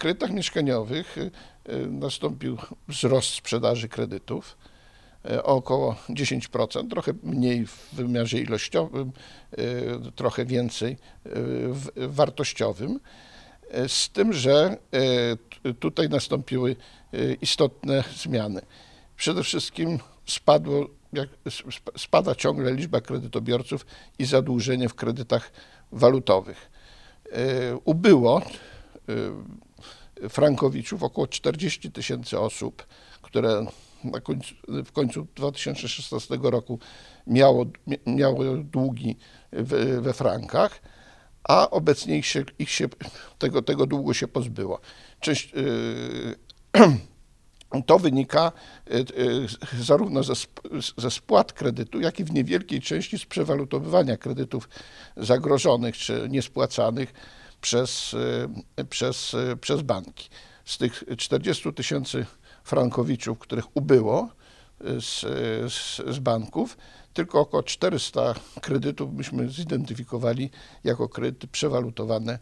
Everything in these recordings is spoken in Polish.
kredytach mieszkaniowych y, y, nastąpił wzrost sprzedaży kredytów y, o około 10%, trochę mniej w wymiarze ilościowym, trochę więcej w wartościowym. Z tym, że tutaj nastąpiły istotne zmiany. Przede wszystkim spadło, spada ciągle liczba kredytobiorców i zadłużenie w kredytach walutowych. Ubyło frankowiczów, około 40 tysięcy osób, które końcu, w końcu 2016 roku miało, miało długi w, we frankach, a obecnie ich się, ich się, tego, tego długu się pozbyło. Część, yy, to wynika yy, yy, zarówno ze, ze spłat kredytu, jak i w niewielkiej części z przewalutowywania kredytów zagrożonych czy niespłacanych przez, y, przez, y, przez banki. Z tych 40 tysięcy frankowiczów, których ubyło y, z, z, z banków, tylko około 400 kredytów myśmy zidentyfikowali jako kredyty przewalutowane,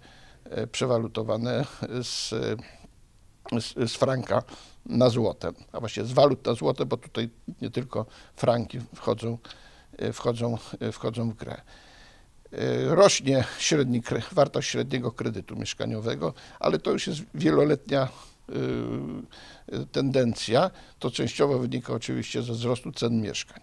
przewalutowane z, z, z, franka na złote, a właściwie z walut na złote, bo tutaj nie tylko franki wchodzą, e, wchodzą, e, wchodzą w grę. Y, rośnie średni, wartość średniego kredytu mieszkaniowego, ale to już jest wieloletnia y, tendencja. To częściowo wynika oczywiście ze wzrostu cen mieszkań.